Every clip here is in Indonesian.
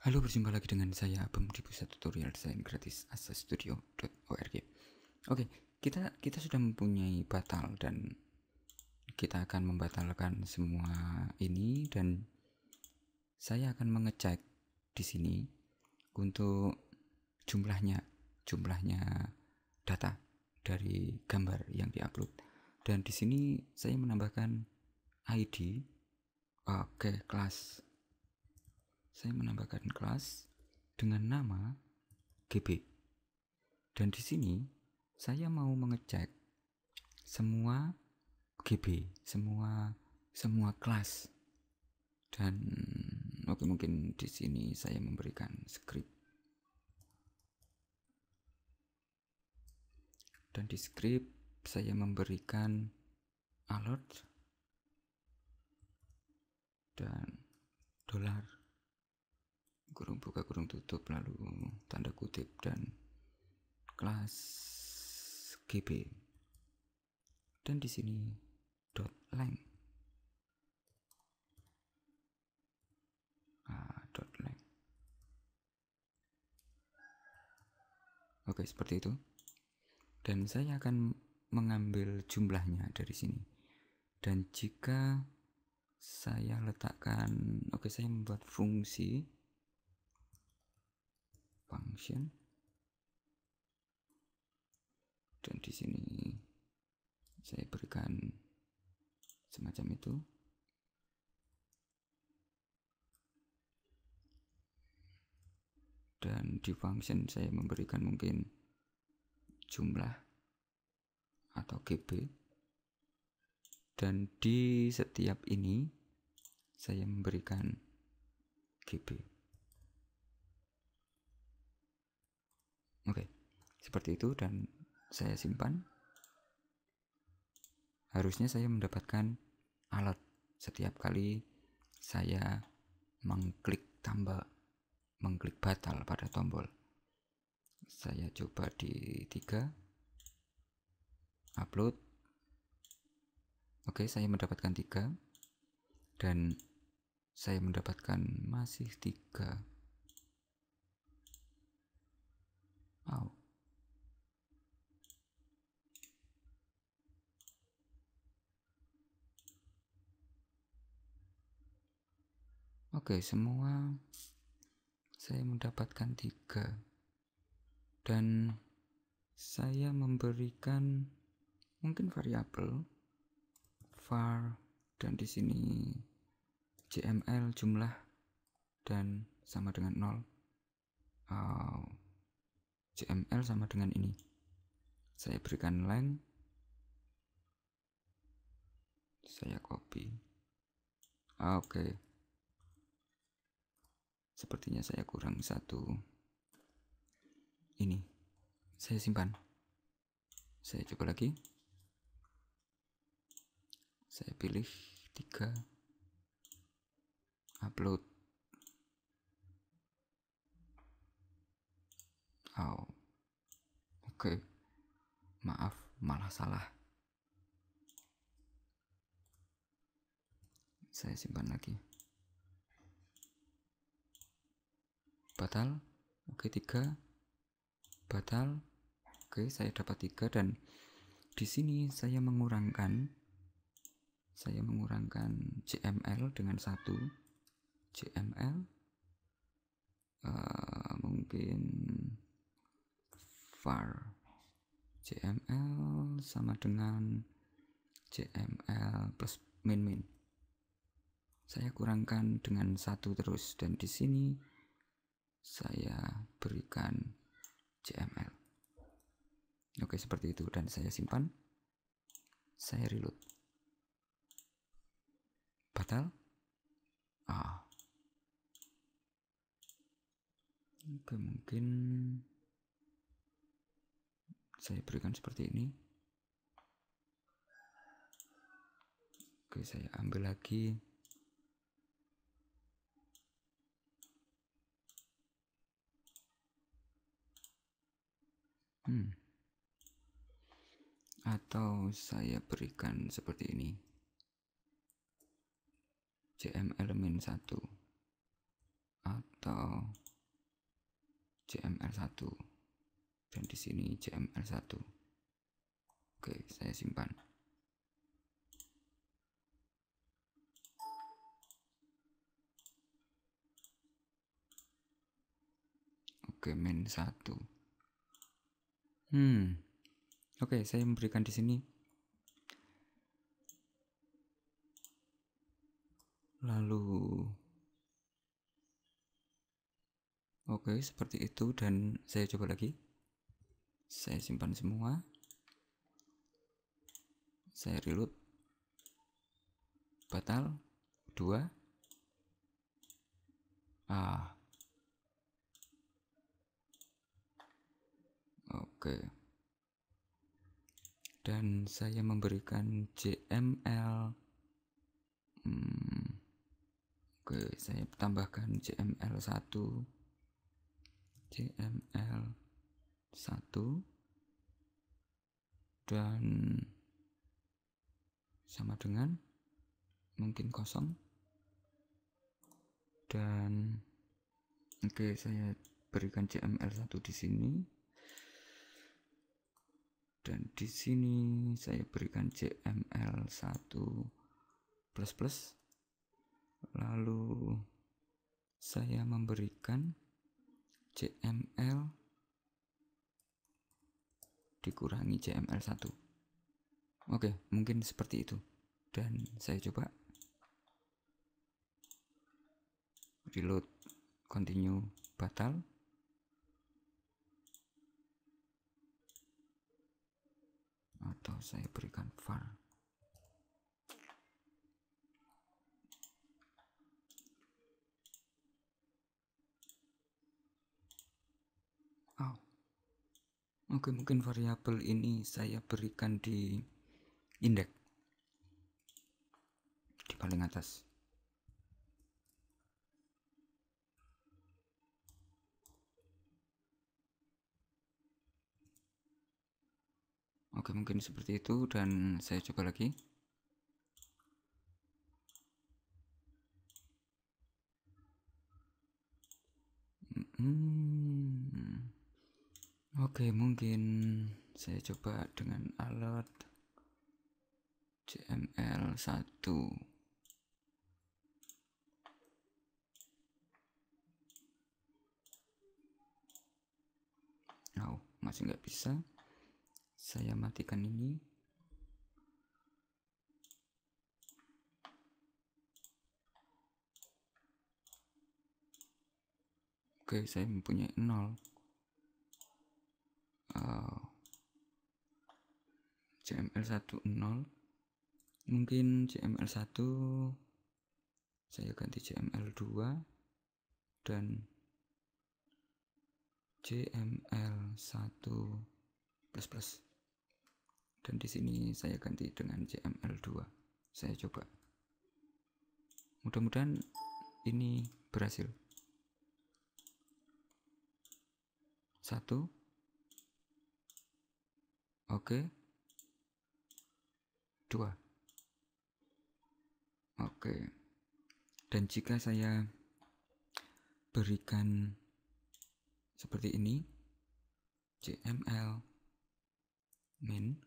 Halo, berjumpa lagi dengan saya Abem di pusat tutorial desain gratis asastudio.org. Oke, kita kita sudah mempunyai batal dan kita akan membatalkan semua ini dan saya akan mengecek di sini untuk jumlahnya, jumlahnya data dari gambar yang diupload. Dan di sini saya menambahkan ID oke kelas saya menambahkan kelas dengan nama GB. Dan di sini saya mau mengecek semua GB, semua semua kelas. Dan oke mungkin di sini saya memberikan script dan di script saya memberikan alert dan dolar kurung buka kurung tutup lalu tanda kutip dan kelas GB dan di sini dot length ah, dot length oke seperti itu dan saya akan mengambil jumlahnya dari sini dan jika saya letakkan oke okay, saya membuat fungsi function dan di sini saya berikan semacam itu dan di function saya memberikan mungkin jumlah atau GB dan di setiap ini saya memberikan GB Oke, seperti itu dan saya simpan. Harusnya saya mendapatkan alat setiap kali saya mengklik tambah, mengklik batal pada tombol. Saya coba di tiga, upload. Oke, saya mendapatkan tiga dan saya mendapatkan masih tiga Oke, okay, semua saya mendapatkan tiga dan saya memberikan mungkin variabel var dan di sini jml jumlah dan sama dengan nol oh, ah, jml sama dengan ini saya berikan length saya copy ah, oke okay. Sepertinya saya kurang satu. Ini saya simpan. Saya coba lagi. Saya pilih tiga. Upload. Oh. Oke. Okay. Maaf, malah salah. Saya simpan lagi. batal oke tiga batal oke saya dapat tiga dan di sini saya mengurangkan saya mengurangkan JML dengan satu JML uh, eh, mungkin var JML sama dengan JML plus min min saya kurangkan dengan satu terus dan di sini saya berikan CML. Oke, seperti itu dan saya simpan. Saya reload. Batal. Ah. Oke, mungkin saya berikan seperti ini. Oke, saya ambil lagi. Hmm. Atau saya berikan seperti ini. CM elemen 1 atau CML1 dan di sini CML1. Oke, saya simpan. Oke, main 1. Hmm. Oke, okay, saya memberikan di sini. Lalu Oke, okay, seperti itu dan saya coba lagi. Saya simpan semua. Saya reload. Batal. Dua. Ah, Oke. Dan saya memberikan JML. Hmm. Oke, saya tambahkan JML 1. JML 1 dan sama dengan mungkin kosong dan oke okay, saya berikan CML1 di sini dan di sini saya berikan jml 1 plus plus lalu saya memberikan jml dikurangi jml 1 oke mungkin seperti itu dan saya coba reload continue batal atau saya berikan var oh. oke mungkin variabel ini saya berikan di indeks di paling atas Oke mungkin seperti itu dan saya coba lagi hmm. Oke mungkin saya coba dengan alat CML 1 Oh, masih nggak bisa saya matikan ini Oke, saya mempunyai 0. Uh, CML1 0. Mungkin CML1 saya ganti CML2 dan CML1 plus plus dan di sini saya ganti dengan CML2 saya coba mudah-mudahan ini berhasil satu oke dua oke dan jika saya berikan seperti ini cml min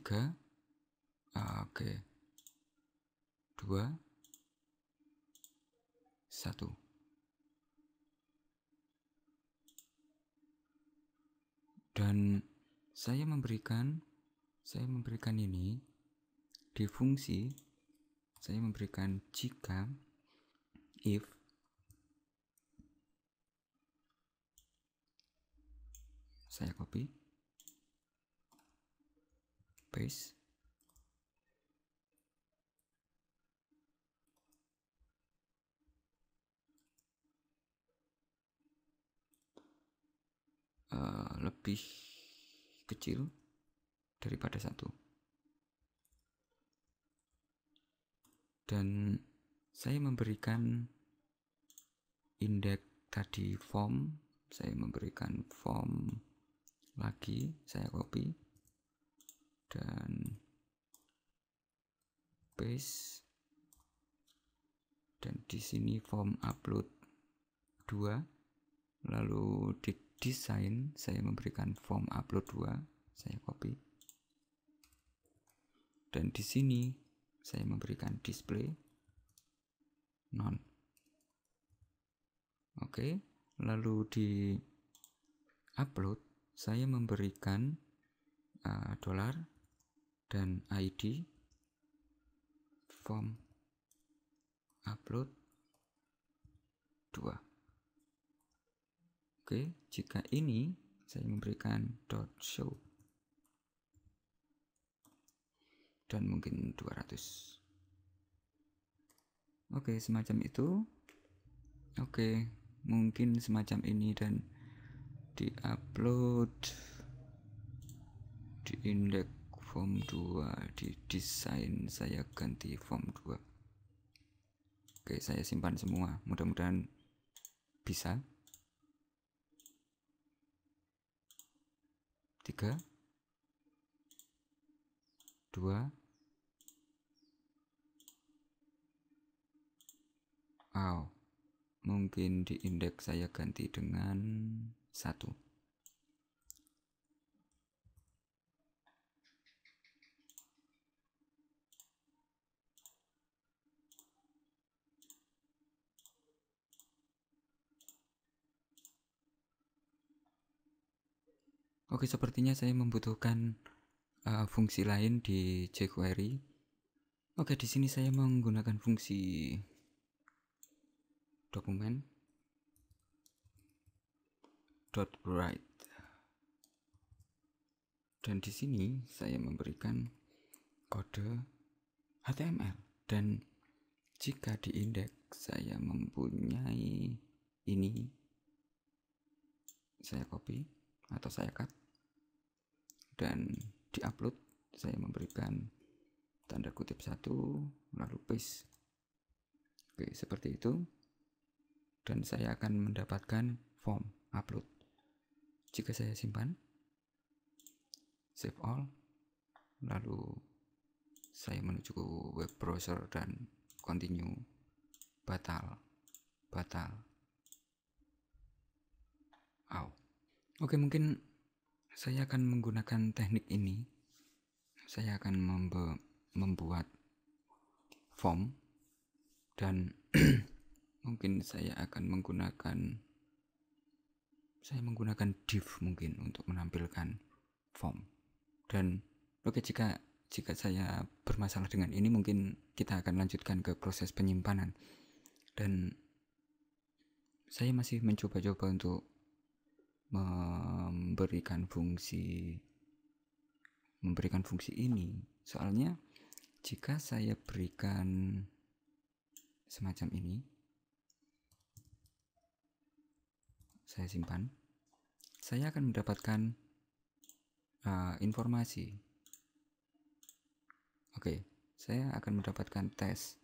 tiga oke okay. dua satu dan saya memberikan saya memberikan ini di fungsi saya memberikan jika if saya copy paste uh, eh, lebih kecil daripada satu dan saya memberikan indeks tadi form saya memberikan form lagi saya copy dan paste dan di sini form upload 2 lalu di desain saya memberikan form upload 2 saya copy dan di sini saya memberikan display non oke lalu di upload saya memberikan uh, dolar dan ID form upload 2 oke jika ini saya memberikan dot show dan mungkin 200 oke semacam itu oke mungkin semacam ini dan di upload di indeks form 2 di desain saya ganti form 2 oke saya simpan semua mudah-mudahan bisa 3 2 Oh, mungkin di indeks saya ganti dengan satu. Oke, sepertinya saya membutuhkan uh, fungsi lain di jQuery. Oke, di sini saya menggunakan fungsi dokumen dot write. Dan di sini saya memberikan kode HTML dan jika diindeks saya mempunyai ini saya copy atau saya cut dan diupload saya memberikan tanda kutip satu lalu paste oke seperti itu dan saya akan mendapatkan form upload jika saya simpan save all lalu saya menuju ke web browser dan continue batal batal Oh. oke mungkin saya akan menggunakan teknik ini. Saya akan membuat form dan mungkin saya akan menggunakan saya menggunakan div mungkin untuk menampilkan form dan oke jika jika saya bermasalah dengan ini mungkin kita akan lanjutkan ke proses penyimpanan dan saya masih mencoba-coba untuk me memberikan fungsi memberikan fungsi ini. Soalnya jika saya berikan semacam ini saya simpan saya akan mendapatkan uh, informasi oke okay, saya akan mendapatkan tes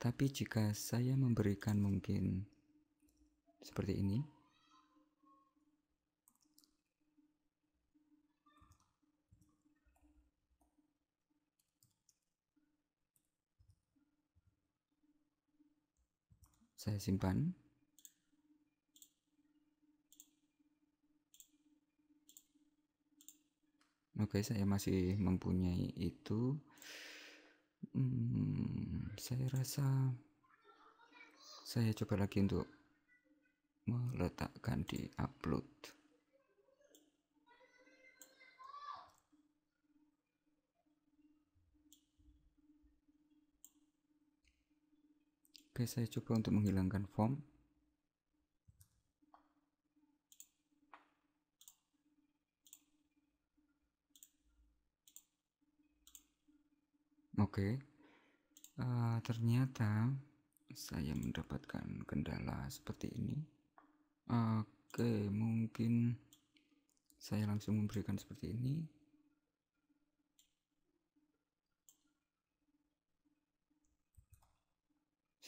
tapi jika saya memberikan mungkin seperti ini saya simpan Oke, saya masih mempunyai itu. Hmm, saya rasa saya coba lagi untuk meletakkan di upload. Oke, saya coba untuk menghilangkan form. Oke, uh, ternyata saya mendapatkan kendala seperti ini. Oke, mungkin saya langsung memberikan seperti ini.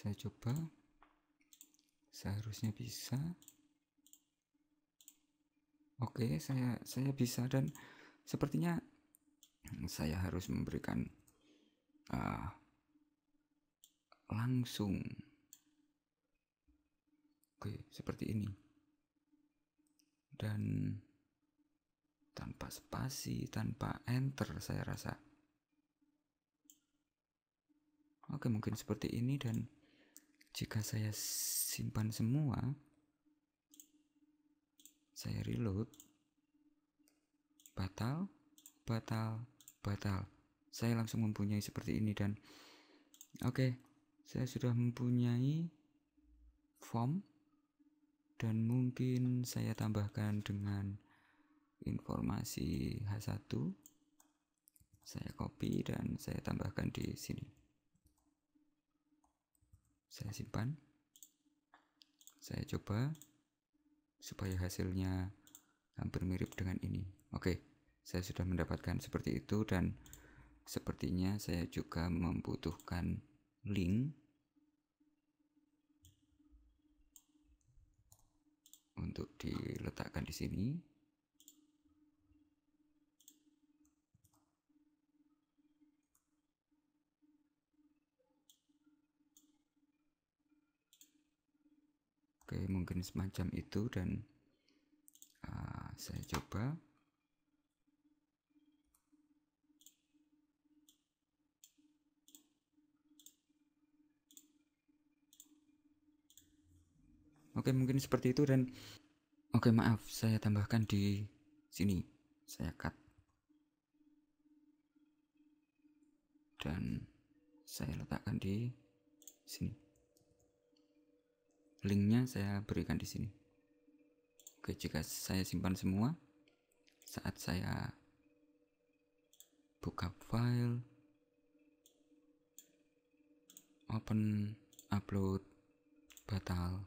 saya coba seharusnya bisa oke saya saya bisa dan sepertinya saya harus memberikan uh, langsung oke seperti ini dan tanpa spasi tanpa enter saya rasa oke mungkin seperti ini dan jika saya simpan semua saya reload batal batal batal saya langsung mempunyai seperti ini dan oke okay, saya sudah mempunyai form dan mungkin saya tambahkan dengan informasi H1 saya copy dan saya tambahkan di sini saya simpan saya coba supaya hasilnya hampir mirip dengan ini oke saya sudah mendapatkan seperti itu dan sepertinya saya juga membutuhkan link untuk diletakkan di sini oke mungkin semacam itu dan uh, saya coba Oke, mungkin seperti itu dan oke maaf, saya tambahkan di sini. Saya cut. Dan saya letakkan di sini linknya saya berikan di sini oke jika saya simpan semua saat saya buka file open upload batal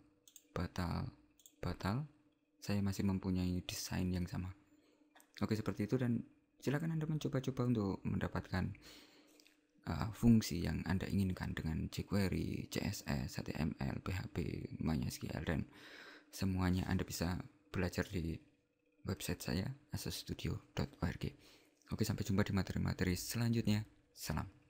batal batal saya masih mempunyai desain yang sama oke seperti itu dan silakan anda mencoba-coba untuk mendapatkan uh, fungsi yang Anda inginkan dengan jQuery, CSS, HTML, PHP, MySQL dan semuanya Anda bisa belajar di website saya asusstudio.org. Oke, sampai jumpa di materi-materi selanjutnya. Salam.